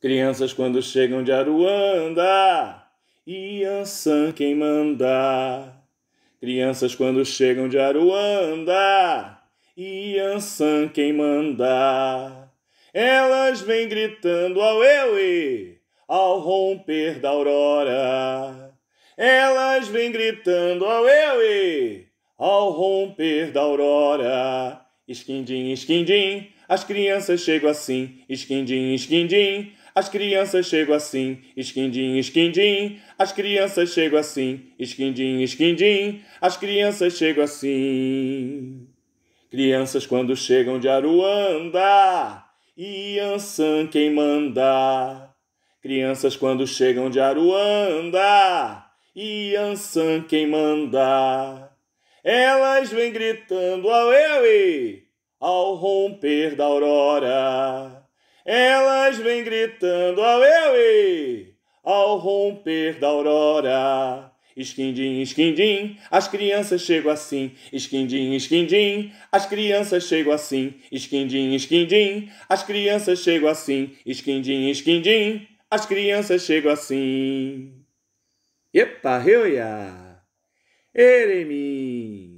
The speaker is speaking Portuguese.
Crianças quando chegam de Aruanda, Iansã quem manda. Crianças quando chegam de Aruanda, Iansã quem manda. Elas vêm gritando ao Ewe, ao romper da aurora. Elas vêm gritando ao Ewe, ao romper da aurora. Esquindim, esquindim, as crianças chegam assim. Esquindim, esquindim, as crianças chegam assim, esquindim, esquindim. As crianças chegam assim, esquindim, esquindim. As crianças chegam assim. Crianças quando chegam de Aruanda, Iansã quem manda. Crianças quando chegam de Aruanda, Iansã quem manda. Elas vêm gritando ao eu ao romper da aurora. Elas vêm gritando ao eu ao romper da aurora. Esquindim, esquindim, as crianças chegam assim. Esquindim, esquindim, as crianças chegam assim. Esquindim, esquindim, as crianças chegam assim. Esquindim, esquindim, as crianças chegam assim. Epa, reuia! Eremim!